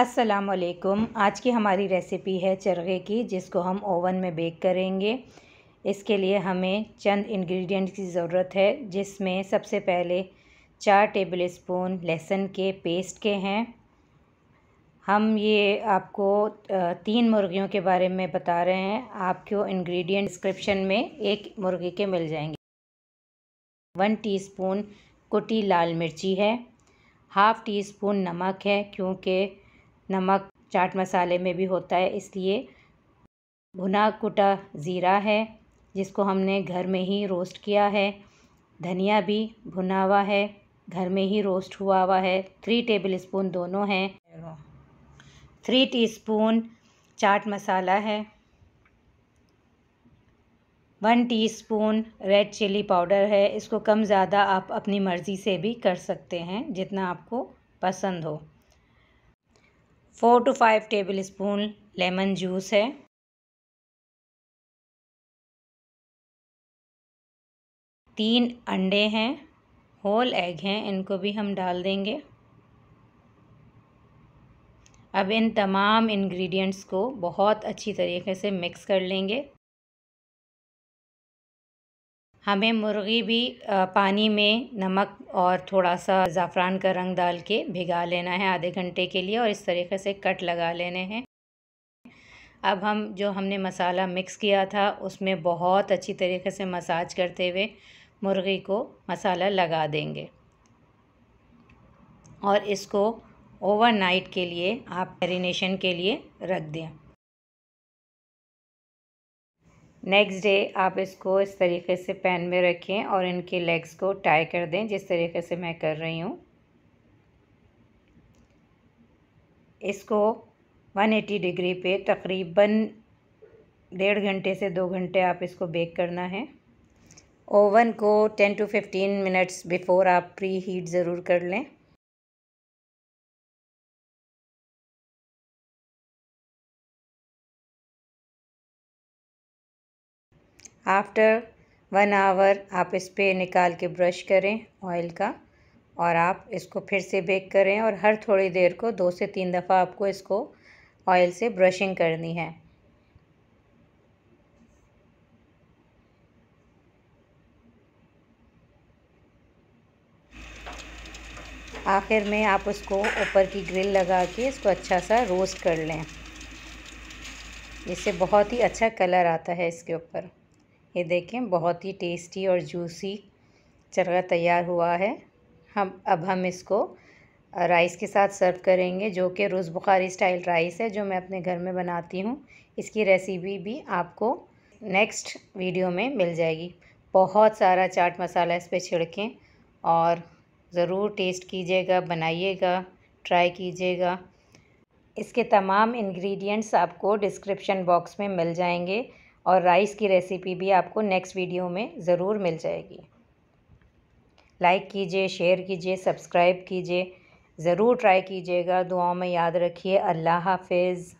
असलकुम आज की हमारी रेसिपी है चरगे की जिसको हम ओवन में बेक करेंगे इसके लिए हमें चंद इंग्रेडिएंट्स की ज़रूरत है जिसमें सबसे पहले चार टेबल स्पून लहसुन के पेस्ट के हैं हम ये आपको तीन मुर्गियों के बारे में बता रहे हैं आपको इंग्रेडिएंट डिस्क्रिप्शन में एक मुर्गी के मिल जाएंगे वन स्पून कुटी लाल मिर्ची है हाफ़ टी स्पून नमक है क्योंकि नमक चाट मसाले में भी होता है इसलिए भुना कुटा ज़ीरा है जिसको हमने घर में ही रोस्ट किया है धनिया भी भुना हुआ है घर में ही रोस्ट हुआ हुआ है थ्री टेबल स्पून दोनों हैं थ्री टीस्पून चाट मसाला है one teaspoon red chilli powder है इसको कम ज़्यादा आप अपनी मर्ज़ी से भी कर सकते हैं जितना आपको पसंद हो four to five tablespoon lemon juice है तीन अंडे हैं होल एग हैं इनको भी हम डाल देंगे अब इन तमाम इंग्रेडिएंट्स को बहुत अच्छी तरीके से मिक्स कर लेंगे हमें मुर्गी भी पानी में नमक और थोड़ा सा ज़ाफ़रान का रंग डाल के भिगा लेना है आधे घंटे के लिए और इस तरीके से कट लगा लेने हैं अब हम जो हमने मसाला मिक्स किया था उसमें बहुत अच्छी तरीके से मसाज करते हुए मुर्गी को मसाला लगा देंगे और इसको ओवरनाइट के लिए आप मैरिनेशन के लिए रख दें नेक्स्ट डे आप इसको इस तरीके से पैन में रखें और इनके लेग्स को टाई कर दें जिस तरीके से मैं कर रही हूँ इसको 180 डिग्री पे तकरीबन डेढ़ घंटे से दो घंटे आप इसको बेक करना है ओवन को 10 टू 15 मिनट्स बिफ़ोर आप प्री हीट ज़रूर कर लें आफ्टर वन आवर आप इस पर निकाल के ब्रश करें ऑयल का और आप इसको फिर से बेक करें और हर थोड़ी देर को दो से तीन दफ़ा आपको इसको ऑयल से ब्रशिंग करनी है आखिर में आप उसको ऊपर की ग्रिल लगा के इसको अच्छा सा रोस्ट कर लें इससे बहुत ही अच्छा कलर आता है इसके ऊपर ये देखें बहुत ही टेस्टी और जूसी चरगा तैयार हुआ है हम अब हम इसको राइस के साथ सर्व करेंगे जो कि रोज़ बुखारी स्टाइल राइस है जो मैं अपने घर में बनाती हूँ इसकी रेसिपी भी आपको नेक्स्ट वीडियो में मिल जाएगी बहुत सारा चाट मसाला इस पर छिड़कें और ज़रूर टेस्ट कीजिएगा बनाइएगा ट्राई कीजिएगा इसके तमाम इंग्रेडिएंट्स आपको डिस्क्रिप्शन बॉक्स में मिल जाएंगे और राइस की रेसिपी भी आपको नेक्स्ट वीडियो में ज़रूर मिल जाएगी लाइक कीजिए शेयर कीजिए सब्सक्राइब कीजिए ज़रूर ट्राई कीजिएगा दुआओं में याद रखिए अल्लाह हाफिज़